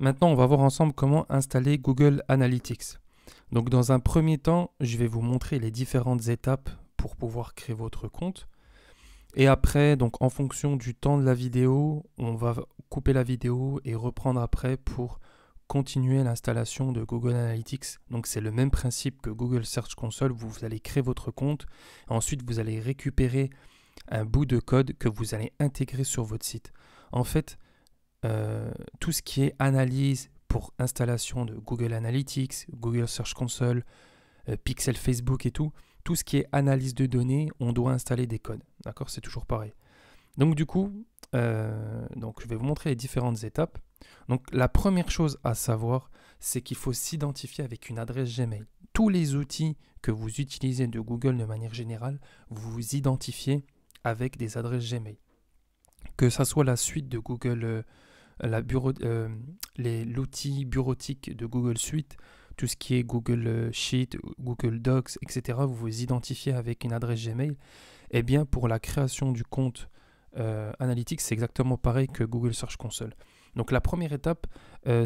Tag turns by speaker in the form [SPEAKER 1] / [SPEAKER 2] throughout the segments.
[SPEAKER 1] Maintenant, on va voir ensemble comment installer Google Analytics. Donc dans un premier temps, je vais vous montrer les différentes étapes pour pouvoir créer votre compte. Et après, donc en fonction du temps de la vidéo, on va couper la vidéo et reprendre après pour continuer l'installation de Google Analytics. Donc c'est le même principe que Google Search Console, vous allez créer votre compte, ensuite vous allez récupérer un bout de code que vous allez intégrer sur votre site. En fait, euh, tout ce qui est analyse pour installation de Google Analytics, Google Search Console, euh, Pixel Facebook et tout, tout ce qui est analyse de données, on doit installer des codes. D'accord C'est toujours pareil. Donc du coup, euh, donc je vais vous montrer les différentes étapes. Donc la première chose à savoir, c'est qu'il faut s'identifier avec une adresse Gmail. Tous les outils que vous utilisez de Google de manière générale, vous vous identifiez avec des adresses Gmail. Que ça soit la suite de Google euh, l'outil bureautique de Google Suite, tout ce qui est Google euh, Sheet, Google Docs, etc., vous vous identifiez avec une adresse Gmail, eh bien pour la création du compte euh, Analytics, c'est exactement pareil que Google Search Console. Donc la première étape,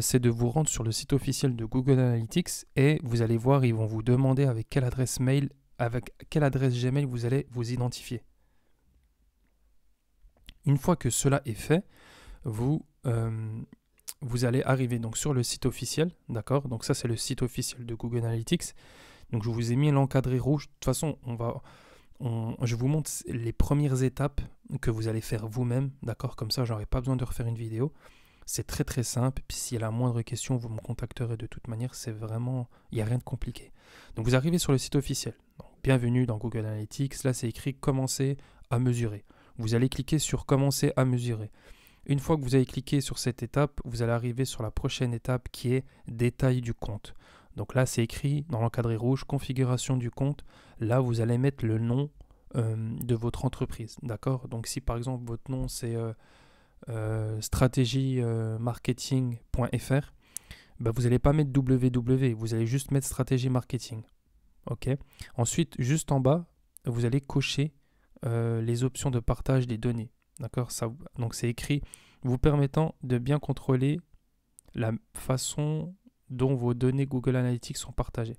[SPEAKER 1] c'est de vous rendre sur le site officiel de Google Analytics et vous allez voir, ils vont vous demander avec quelle adresse mail, avec quelle adresse Gmail vous allez vous identifier. Une fois que cela est fait, vous euh, vous allez arriver donc sur le site officiel, d'accord Donc ça c'est le site officiel de Google Analytics. Donc je vous ai mis l'encadré rouge. De toute façon, on va, je vous montre les premières étapes que vous allez faire vous-même, d'accord Comme ça, j'aurai pas besoin de refaire une vidéo. C'est très très simple. Puis s'il y a la moindre question, vous me contacterez de toute manière. C'est vraiment, il n'y a rien de compliqué. Donc vous arrivez sur le site officiel. bienvenue dans Google Analytics. Là c'est écrit commencer à mesurer. Vous allez cliquer sur commencer à mesurer. Une fois que vous avez cliqué sur cette étape, vous allez arriver sur la prochaine étape qui est détail du compte. Donc là, c'est écrit dans l'encadré rouge configuration du compte. Là, vous allez mettre le nom euh, de votre entreprise. D'accord Donc si par exemple votre nom c'est euh, euh stratégiemarketing.fr, euh, bah, vous n'allez pas mettre www, vous allez juste mettre stratégie marketing. OK Ensuite, juste en bas, vous allez cocher les options de partage des données. D'accord Donc c'est écrit vous permettant de bien contrôler la façon dont vos données Google Analytics sont partagées.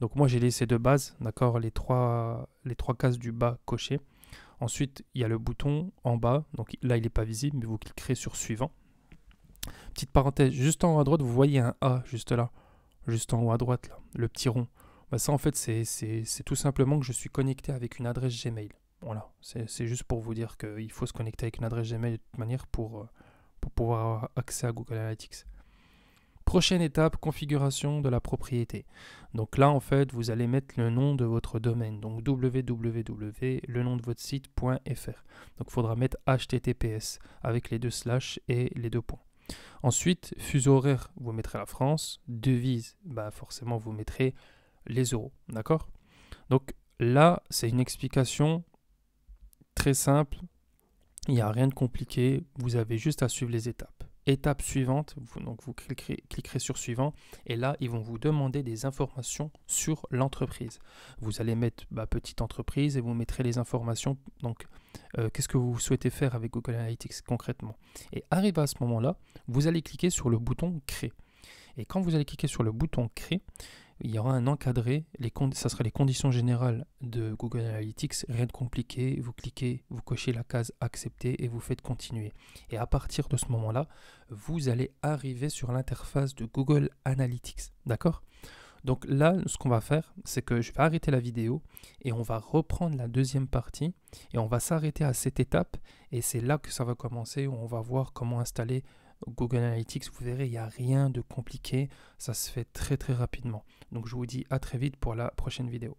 [SPEAKER 1] Donc moi j'ai laissé de base, d'accord, les trois, les trois cases du bas cochées. Ensuite, il y a le bouton en bas, donc là il n'est pas visible, mais vous cliquerez sur suivant. Petite parenthèse, juste en haut à droite, vous voyez un A juste là, juste en haut à droite, là, le petit rond. Bah, ça en fait c'est tout simplement que je suis connecté avec une adresse Gmail voilà, c'est juste pour vous dire qu'il faut se connecter avec une adresse Gmail de toute manière pour, euh, pour pouvoir avoir accès à Google Analytics. Prochaine étape, configuration de la propriété. Donc là, en fait, vous allez mettre le nom de votre domaine. Donc www, le nom de votre site.fr. Donc il faudra mettre https avec les deux slash et les deux points. Ensuite, fuseau horaire, vous mettrez la France. Devise, bah forcément, vous mettrez les euros. D'accord Donc là, c'est une explication très simple, il n'y a rien de compliqué, vous avez juste à suivre les étapes. Étape suivante, vous, donc vous cliquerez, sur suivant et là ils vont vous demander des informations sur l'entreprise. Vous allez mettre bah, petite entreprise et vous mettrez les informations. Donc euh, qu'est-ce que vous souhaitez faire avec Google Analytics concrètement Et arrivé à ce moment-là, vous allez cliquer sur le bouton créer. Et quand vous allez cliquer sur le bouton créer, il y aura un encadré, les ça sera les conditions générales de Google Analytics, rien de compliqué, vous cliquez, vous cochez la case accepter et vous faites continuer. Et à partir de ce moment-là, vous allez arriver sur l'interface de Google Analytics, d'accord Donc là, ce qu'on va faire, c'est que je vais arrêter la vidéo et on va reprendre la deuxième partie et on va s'arrêter à cette étape et c'est là que ça va commencer, où on va voir comment installer Google Analytics, vous verrez, il n'y a rien de compliqué, ça se fait très très rapidement. Donc je vous dis à très vite pour la prochaine vidéo.